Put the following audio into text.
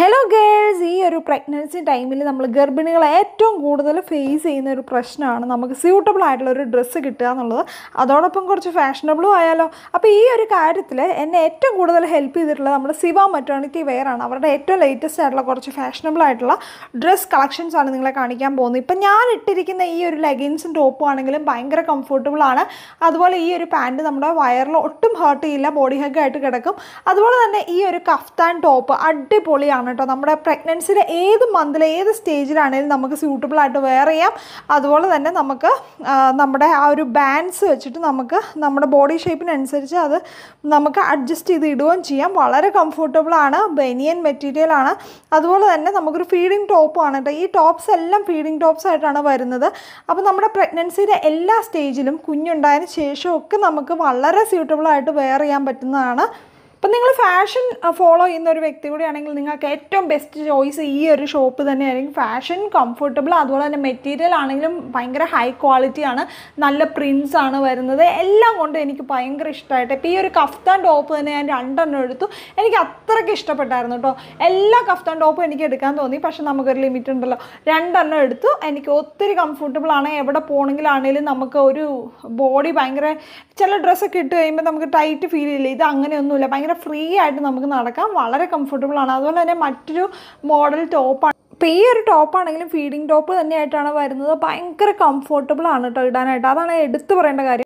hello girls ഈ ഒരു pregnancy ടൈമിൽ നമ്മൾ ഗർഭിണികൾ ഏറ്റവും കൂടുതൽ ഫേസ് ചെയ്യുന്ന ഒരു പ്രശ്നമാണ് നമുക്ക് സ്യൂട്ടബിൾ ആയിട്ടുള്ള ഒരു ഡ്രസ്സ് കിട്ടുക എന്നുള്ളത് അതോടൊപ്പം കുറച്ച് ഫാഷനബിളും ആയാലോ അപ്പോൾ ഈ ഒരു കാര്യത്തിൽ എന്നെ ഏറ്റവും കൂടുതൽ ഹെൽപ്പ് ചെയ്തിട്ടുള്ളത് നമ്മുടെ സിവ മെറ്റേണിറ്റി വെയർ ആണ് അവരുടെ ഏറ്റവും ലേറ്റസ്റ്റ് ആയിട്ടുള്ള കുറച്ച് ഫാഷനബിൾ ആയിട്ടുള്ള ഡ്രസ്സ് കളക്ഷൻസ് ആണ് നിങ്ങളെ കാണിക്കാൻ പോകുന്നത് ഇപ്പം ഞാൻ ഇട്ടിരിക്കുന്ന ഈ ഒരു ലെഗിൻസും ടോപ്പും ആണെങ്കിലും ഭയങ്കര കംഫർട്ടബിൾ ആണ് അതുപോലെ ഈ ഒരു പാൻറ് നമ്മുടെ വയറിൽ ഒട്ടും ഹേർട്ട് ചെയ്യില്ല ബോഡി ഹഗ് ആയിട്ട് കിടക്കും അതുപോലെ തന്നെ ഈ ഒരു കഫ്താൻ ടോപ്പ് അടിപൊളിയാണ് ആണ് കേട്ടോ നമ്മുടെ പ്രഗ്നൻസിയിലെ ഏത് മന്തിൽ ഏത് സ്റ്റേജിലാണെങ്കിലും നമുക്ക് സ്യൂട്ടബിൾ ആയിട്ട് വെയർ ചെയ്യാം അതുപോലെ തന്നെ നമുക്ക് നമ്മുടെ ആ ഒരു ബാൻസ് വെച്ചിട്ട് നമുക്ക് നമ്മുടെ ബോഡി ഷേപ്പിനനുസരിച്ച് അത് നമുക്ക് അഡ്ജസ്റ്റ് ചെയ്ത് ഇടുകയും ചെയ്യാം വളരെ കംഫർട്ടബിളാണ് ബനിയൻ മെറ്റീരിയലാണ് അതുപോലെ തന്നെ നമുക്കൊരു ഫീഡിങ് ടോപ്പുമാണ് കേട്ടോ ഈ ടോപ്സ് എല്ലാം ഫീഡിങ് ടോപ്സ് ആയിട്ടാണ് വരുന്നത് അപ്പോൾ നമ്മുടെ പ്രഗ്നൻസിയുടെ എല്ലാ സ്റ്റേജിലും കുഞ്ഞുണ്ടായതിന് ശേഷമൊക്കെ നമുക്ക് വളരെ സ്യൂട്ടബിളായിട്ട് വെയർ ചെയ്യാൻ പറ്റുന്നതാണ് അപ്പം നിങ്ങൾ ഫാഷൻ ഫോളോ ചെയ്യുന്ന ഒരു വ്യക്തി കൂടിയാണെങ്കിൽ നിങ്ങൾക്ക് ഏറ്റവും ബെസ്റ്റ് ചോയ്സ് ഈ ഒരു ഷോപ്പ് തന്നെയായിരിക്കും ഫാഷൻ കംഫർട്ടബിൾ അതുപോലെ തന്നെ മെറ്റീരിയൽ ആണെങ്കിലും ഭയങ്കര ഹൈ ക്വാളിറ്റി ആണ് നല്ല പ്രിൻസ് ആണ് വരുന്നത് എല്ലാം കൊണ്ട് എനിക്ക് ഭയങ്കര ഇഷ്ടമായിട്ട് ഇപ്പോൾ ഈ ഒരു കഫ്താൻ ടോപ്പ് തന്നെ ഞാൻ രണ്ടെണ്ണം എടുത്തു എനിക്ക് അത്രയ്ക്ക് ഇഷ്ടപ്പെട്ടായിരുന്നു കേട്ടോ എല്ലാ കഫ്താൻ ടോപ്പും എനിക്ക് എടുക്കാൻ തോന്നി പക്ഷെ നമുക്കൊരു ലിമിറ്റ് ഉണ്ടല്ലോ രണ്ടെണ്ണം എടുത്തു എനിക്ക് ഒത്തിരി കംഫർട്ടബിൾ ആണ് എവിടെ പോകണമെങ്കിലാണെങ്കിലും നമുക്ക് ഒരു ബോഡി ഭയങ്കര ചില ഡ്രസ്സൊക്കെ ഇട്ട് കഴിയുമ്പോൾ നമുക്ക് ടൈറ്റ് ഫീൽ ചെയ്യില്ല ഇത് അങ്ങനെയൊന്നുമില്ല ഭയങ്കര വളരെ ഫ്രീ ആയിട്ട് നമുക്ക് നടക്കാം വളരെ കംഫർട്ടബിൾ ആണ് അതുപോലെ തന്നെ മറ്റൊരു മോഡൽ ടോപ്പാണ് ഇപ്പോൾ ഈ ഒരു ടോപ്പാണെങ്കിലും ഫീഡിങ് ടോപ്പ് തന്നെയായിട്ടാണ് വരുന്നത് ഭയങ്കര ആണ് കേട്ടോ ഇടാനായിട്ട് അതാണ് എടുത്തു പറയേണ്ട കാര്യം